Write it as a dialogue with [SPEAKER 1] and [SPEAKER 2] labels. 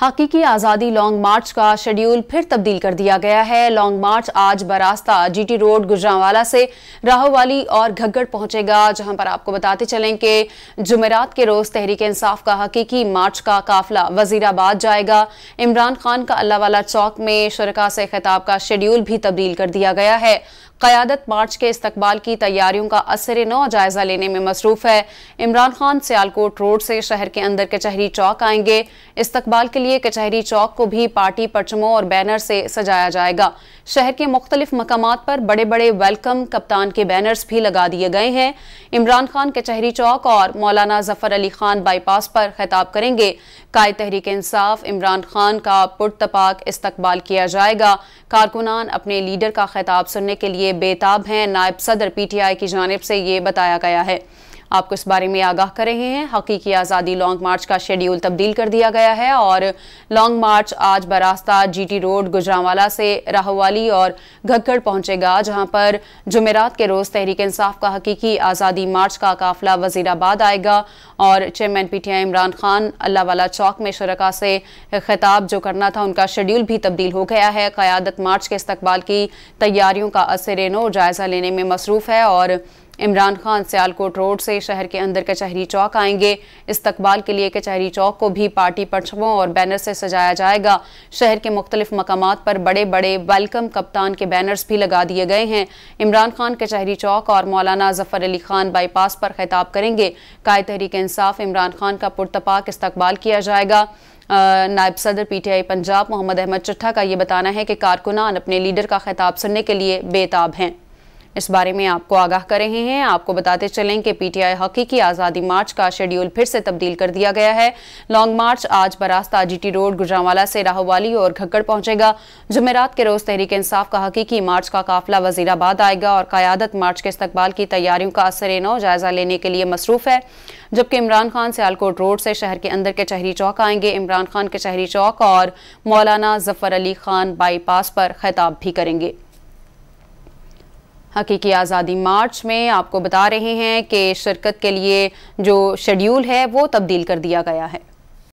[SPEAKER 1] हकीकी आज़ादी लॉन्ग मार्च का शेड्यूल फिर तब्दील कर दिया गया है लॉन्ग मार्च आज बरास्ता जीटी रोड गुजरावाला से राहोवाली और घग्गड़ पहुंचेगा जहां पर आपको बताते चलें कि जुमेरात के रोज़ तहरीक इंसाफ का हकीकी मार्च का काफिला वजीराबाद जाएगा इमरान खान का अल्लाह वाला चौक में शुरा से खिताब का शेड्यूल भी तब्दील कर दिया गया है क्यादत मार्च के इस्तबाल की तैयारियों का असर नौ जायजा लेने में मसरूफ है इमरान खान सियालकोट रोड से शहर के अंदर कचहरी चौक आएंगे इस्तबाल के लिए कचहरी चौक को भी पार्टी परचमों और बैनर से सजाया जाएगा शहर के मुख्तलिफ मकाम पर बड़े बड़े वेलकम कप्तान के बैनर्स भी लगा दिए गए हैं इमरान खान कचहरी चौक और मौलाना जफर अली खान बाईपास पर खिताब करेंगे काय तहरीक इंसाफ इमरान खान का पुरतपाक इस्तबाल किया जाएगा कारकुनान अपने लीडर का खिताब सुनने के लिए लिए बेताब हैं नायब सदर पीटीआई की जानब से ये बताया गया है आपको इस बारे में आगाह कर रहे हैं हकीकी आज़ादी लॉन्ग मार्च का शेड्यूल तब्दील कर दिया गया है और लॉन्ग मार्च आज बरास्ता जीटी रोड गुजरावाला से राहवाली और घग्गड़ पहुंचेगा जहां पर जुमेरात के रोज़ तहरीक इंसाफ का हकीकी आज़ादी मार्च का काफिला वजीराबाद आएगा और chairman P T I Imran Khan Allah Wala Chowk में शुरा से खिताब जो करना था उनका शेड्यूल भी तब्दील हो गया है क़्यादत मार्च के इस्तबाल की तैयारियों का असर नो जायज़ा लेने में मसरूफ़ है और इमरान खान सियालकोट रोड से शहर के अंदर कचहरी चौक आएंगे इस्तकबाल के लिए कचहरी चौक को भी पार्टी परचमों और बैनर से सजाया जाएगा शहर के मुख्तलिफ मकाम पर बड़े बड़े वेलकम कप्तान के बैनर्स भी लगा दिए गए हैं इमरान खान कचहरी चौक और मौलाना जफर अली खान बाईपास पर खिताब करेंगे काय तहरीक इंसाफ इमरान खान का पुरतपाक इस्तकबाल किया जाएगा नायब सदर पीटीआई पंजाब मोहम्मद अहमद चट्ठा का ये बताना है कि कारकुनान अपने लीडर का खिताब सुनने के लिए बेताब हैं इस बारे में आपको आगाह कर रहे हैं आपको बताते चलें कि पीटीआई हॉकी की आज़ादी मार्च का शेड्यूल फिर से तब्दील कर दिया गया है लॉन्ग मार्च आज बरास्ता जीटी रोड गुजरावाला से राहुवाली और घग्गड़ पहुंचेगा जुमेरात के रोज तहरीक इंसाफ का हकीकी मार्च का काफिला वजीराबाद आएगा और कयादत मार्च के इस्तबाल की तैयारियों का असर नौ जायजा लेने के लिए मसरूफ है जबकि इमरान खान सियालकोट रोड से शहर के अंदर के चहरी चौक आएंगे इमरान खान के चहरी चौक और मौलाना जफर अली खान बाईपास पर खिताब भी करेंगे हकीकी आज़ादी मार्च में आपको बता रहे हैं कि शिरकत के लिए जो शेड्यूल है वो तब्दील कर दिया गया है